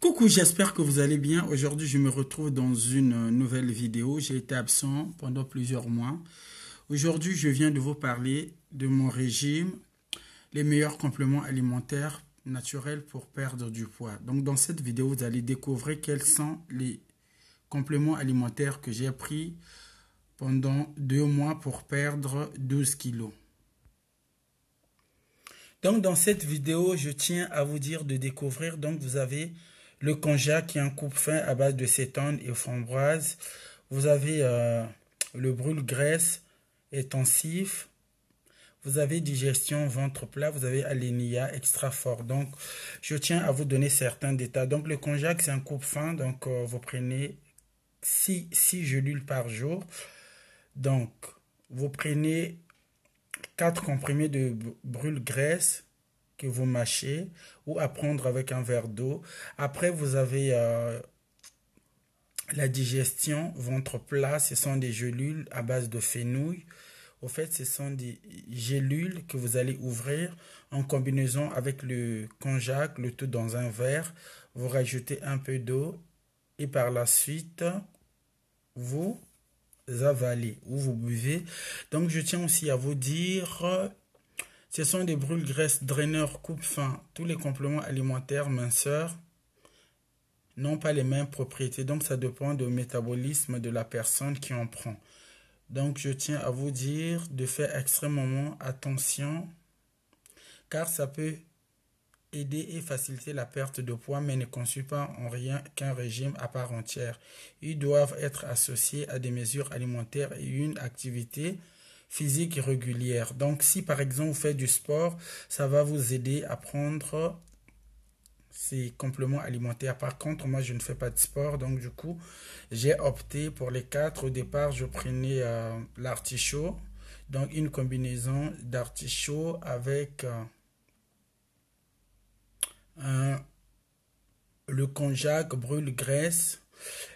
Coucou, j'espère que vous allez bien. Aujourd'hui, je me retrouve dans une nouvelle vidéo. J'ai été absent pendant plusieurs mois. Aujourd'hui, je viens de vous parler de mon régime, les meilleurs compléments alimentaires naturels pour perdre du poids. Donc, dans cette vidéo, vous allez découvrir quels sont les compléments alimentaires que j'ai pris pendant deux mois pour perdre 12 kilos. Donc, dans cette vidéo, je tiens à vous dire de découvrir. Donc, vous avez le conjac qui est un coupe fin à base de sétane et framboise. Vous avez euh, le brûle-graisse intensif. Vous avez digestion, ventre plat, vous avez alénia, extra fort. Donc, je tiens à vous donner certains détails. Donc, le conjac, c'est un coupe fin. Donc, euh, vous prenez 6, 6 gélules par jour. Donc, vous prenez 4 comprimés de brûle-graisse, vous mâchez ou à prendre avec un verre d'eau. Après, vous avez euh, la digestion, ventre plat, ce sont des gélules à base de fenouil. Au fait, ce sont des gélules que vous allez ouvrir en combinaison avec le conjac le tout dans un verre. Vous rajoutez un peu d'eau et par la suite, vous avalez ou vous buvez. Donc, je tiens aussi à vous dire ce sont des brûles-graisses, draineurs, coupe fins. tous les compléments alimentaires, minceurs, n'ont pas les mêmes propriétés. Donc, ça dépend du métabolisme de la personne qui en prend. Donc, je tiens à vous dire de faire extrêmement attention car ça peut aider et faciliter la perte de poids, mais ne conçoit pas en rien qu'un régime à part entière. Ils doivent être associés à des mesures alimentaires et une activité physique régulière. Donc si par exemple vous faites du sport, ça va vous aider à prendre ces compléments alimentaires. Par contre, moi je ne fais pas de sport, donc du coup j'ai opté pour les quatre. Au départ, je prenais euh, l'artichaut, donc une combinaison d'artichaut avec euh, le conjac brûle graisse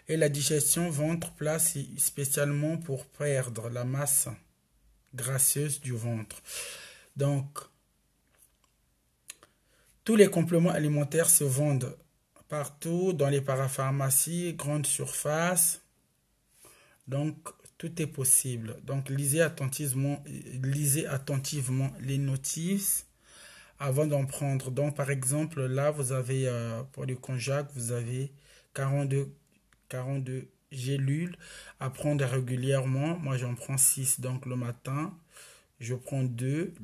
et la digestion ventre place spécialement pour perdre la masse gracieuse du ventre. Donc, tous les compléments alimentaires se vendent partout, dans les parapharmacies, grandes surfaces. Donc, tout est possible. Donc, lisez attentivement, lisez attentivement les notices avant d'en prendre. Donc, par exemple, là, vous avez, euh, pour le conjac vous avez 42, 42 gélules à prendre régulièrement. Moi, j'en prends 6. Donc, le matin, je prends 2.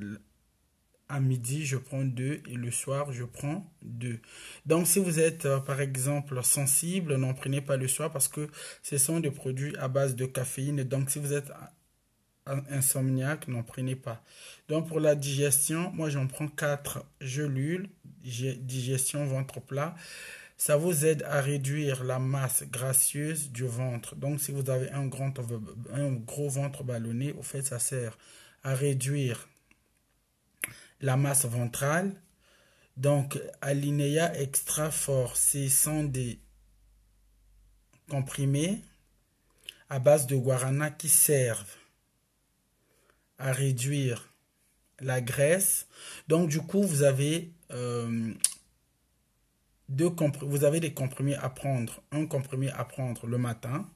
À midi, je prends 2. Et le soir, je prends 2. Donc, si vous êtes, euh, par exemple, sensible, n'en prenez pas le soir parce que ce sont des produits à base de caféine. donc, si vous êtes euh, insomniaque, n'en prenez pas. Donc pour la digestion, moi j'en prends 4 gelules, digestion ventre plat. Ça vous aide à réduire la masse gracieuse du ventre. Donc, si vous avez un, grand, un gros ventre ballonné, au fait, ça sert à réduire la masse ventrale. Donc, Alinea extra fort, c'est sont des comprimés à base de guarana qui servent à réduire la graisse. Donc, du coup, vous avez euh, vous avez des comprimés à prendre. Un comprimé à prendre le matin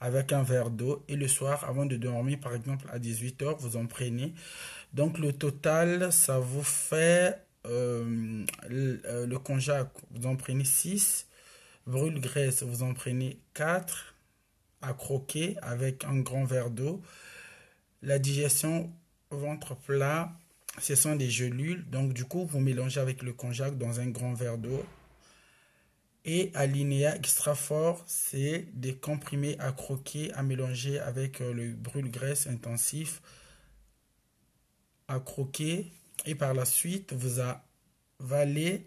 avec un verre d'eau et le soir avant de dormir, par exemple à 18h, vous en prenez. Donc le total, ça vous fait euh, euh, le, conjac, vous en prenez 6. Brûle graisse, vous en prenez 4 à croquer avec un grand verre d'eau. La digestion ventre plat, ce sont des gelules. Donc du coup, vous mélangez avec le conjac dans un grand verre d'eau et alinéa extra fort, c'est des comprimés à croquer, à mélanger avec euh, le brûle-graisse intensif, à croquer. Et par la suite, vous avalez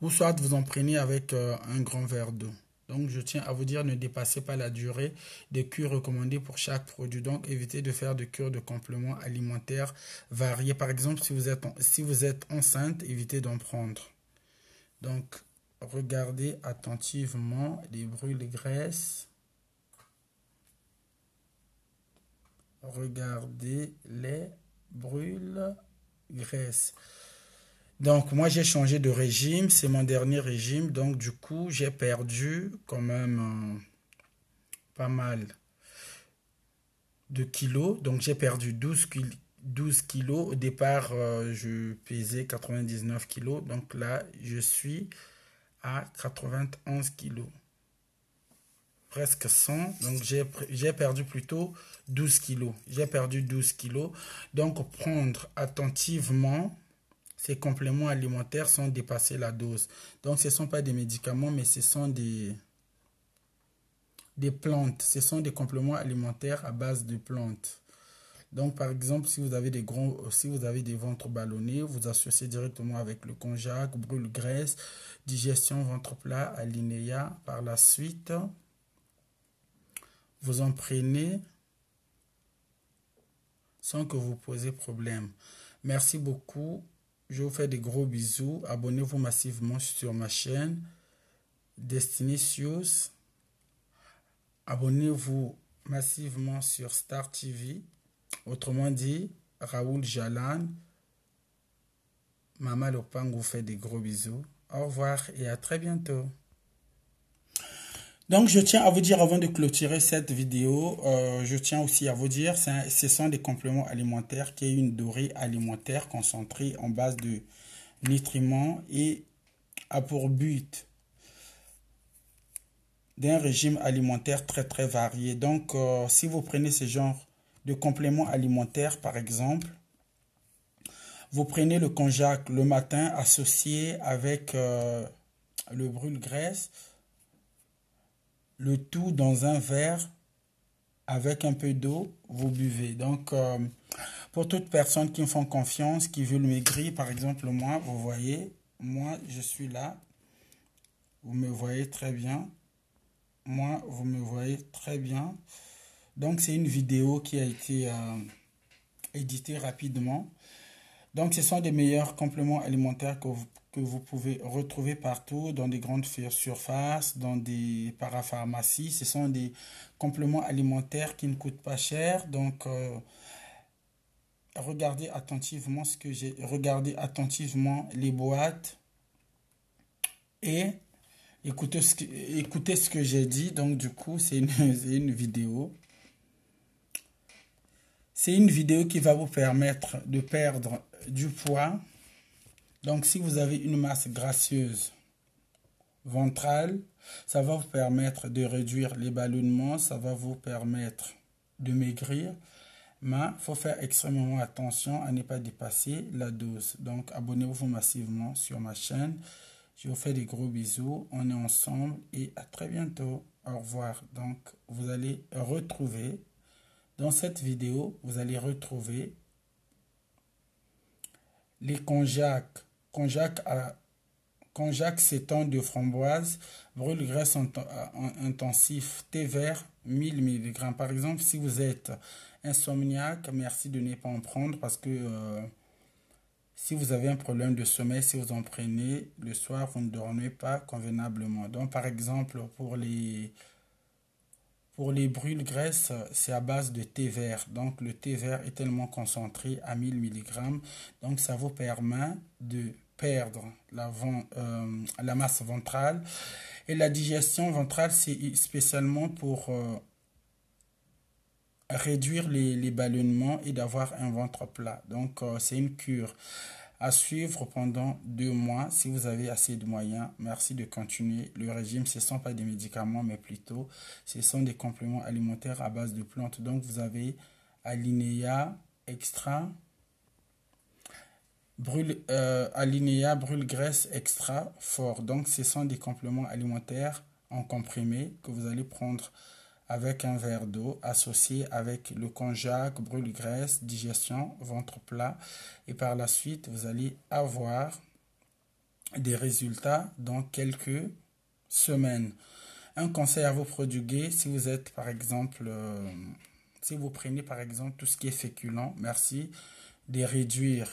ou soit vous en prenez avec euh, un grand verre d'eau. Donc, je tiens à vous dire, ne dépassez pas la durée des cures recommandées pour chaque produit. Donc, évitez de faire des cures de compléments alimentaires variés. Par exemple, si vous êtes, si vous êtes enceinte, évitez d'en prendre. Donc, Regardez attentivement les brûles graisses. Regardez les brûles graisses. Donc moi j'ai changé de régime, c'est mon dernier régime, donc du coup j'ai perdu quand même euh, pas mal de kilos, donc j'ai perdu 12, 12 kilos, au départ euh, je pesais 99 kilos, donc là je suis à 91 kg. Presque 100. Donc, j'ai perdu plutôt 12 kg. J'ai perdu 12 kg. Donc, prendre attentivement ces compléments alimentaires sans dépasser la dose. Donc, ce ne sont pas des médicaments, mais ce sont des, des plantes. Ce sont des compléments alimentaires à base de plantes. Donc, par exemple, si vous avez des gros, euh, si vous avez des ventres ballonnés, vous associez directement avec le conjac, brûle graisse, digestion, ventre plat, alinéa. Par la suite, vous en prenez sans que vous posez problème. Merci beaucoup. Je vous fais des gros bisous. Abonnez-vous massivement sur ma chaîne Destiny Abonnez-vous massivement sur Star TV. Autrement dit, Raoul Jalan, Maman Lopang vous fait des gros bisous. Au revoir et à très bientôt. Donc, je tiens à vous dire avant de clôturer cette vidéo, euh, je tiens aussi à vous dire, ce sont des compléments alimentaires qui est une dorée alimentaire concentrée en base de nutriments et a pour but d'un régime alimentaire très très varié. Donc, euh, si vous prenez ce genre de compléments alimentaires, par exemple. Vous prenez le konjac le matin associé avec euh, le brûle-graisse, le tout dans un verre avec un peu d'eau, vous buvez. Donc, euh, pour toute personne qui me font confiance, qui veut maigrir, par exemple, moi, vous voyez, moi, je suis là. Vous me voyez très bien. Moi, vous me voyez très bien. Donc c'est une vidéo qui a été euh, éditée rapidement. Donc ce sont des meilleurs compléments alimentaires que vous, pouvez retrouver partout, dans des grandes surfaces, dans des parapharmacies. Ce sont des compléments alimentaires qui ne coûtent pas cher. Donc euh, regardez attentivement ce que j'ai. Regardez attentivement les boîtes et écoutez ce que, que j'ai dit. Donc du coup c'est une vidéo c'est une vidéo qui va vous permettre de perdre du poids. Donc si vous avez une masse gracieuse ventrale, ça va vous permettre de réduire les ballonnements, ça va vous permettre de maigrir. Mais il faut faire extrêmement attention à ne pas dépasser la dose. Donc abonnez-vous massivement sur ma chaîne. Je vous fais des gros bisous. On est ensemble et à très bientôt. Au revoir. Donc vous allez retrouver dans cette vidéo, vous allez retrouver les konjac. Konjac, à, konjac s'étend de framboise, brûle graisse intensif, thé vert, 1000 mg. Par exemple, si vous êtes insomniaque, merci de ne pas en prendre parce que euh, si vous avez un problème de sommeil, si vous en prenez le soir, vous ne dormez pas convenablement. Donc, par exemple, pour les pour les brûles graisses, c'est à base de thé vert. Donc le thé vert est tellement concentré à 1000 mg. Donc ça vous permet de perdre la, euh, la masse ventrale. Et la digestion ventrale, c'est spécialement pour euh, réduire les, ballonnements et d'avoir un ventre plat. Donc euh, c'est une cure à suivre pendant deux mois si vous avez assez de moyens. Merci de continuer le régime. Ce ne sont pas des médicaments, mais plutôt ce sont des compléments alimentaires à base de plantes. Donc vous avez alinéa, extra, brûle, euh, Alinea brûle graisse extra fort. Donc ce sont des compléments alimentaires en comprimé que vous allez prendre avec un verre d'eau associé avec le konjac, brûle-graisse, digestion, ventre plat. Et par la suite, vous allez avoir des résultats dans quelques semaines. Un conseil à vous prodiguer, si vous êtes par exemple, euh, si vous prenez par exemple tout ce qui est féculent, merci, de réduire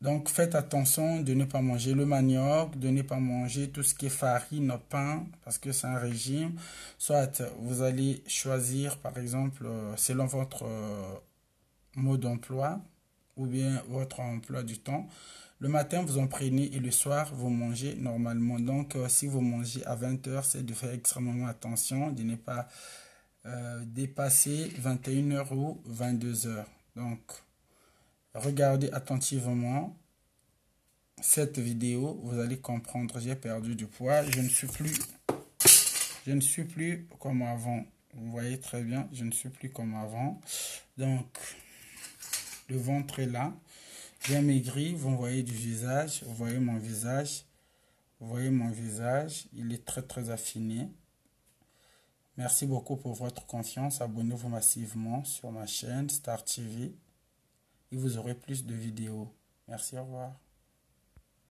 Donc faites attention de ne pas manger le manioc, de ne pas manger tout ce qui est farine, pain, parce que c'est un régime. Soit vous allez choisir, par exemple, euh, selon votre euh, mode d'emploi ou bien votre emploi du temps, le matin, vous en prenez et le soir, vous mangez normalement. Donc, euh, si vous mangez à 20h, c'est de faire extrêmement attention de ne pas dépasser 21h ou 22h. Donc, Regardez attentivement cette vidéo, vous allez comprendre, j'ai perdu du poids, je ne suis plus, je ne suis plus comme avant. Vous voyez très bien, je ne suis plus comme avant. Donc, le ventre est là. J'ai maigri, vous voyez du visage, vous voyez mon visage. Vous voyez mon visage, il est très très affiné. Merci beaucoup pour votre confiance. Abonnez-vous massivement sur ma chaîne Star TV et vous aurez plus de vidéos. Merci, au revoir.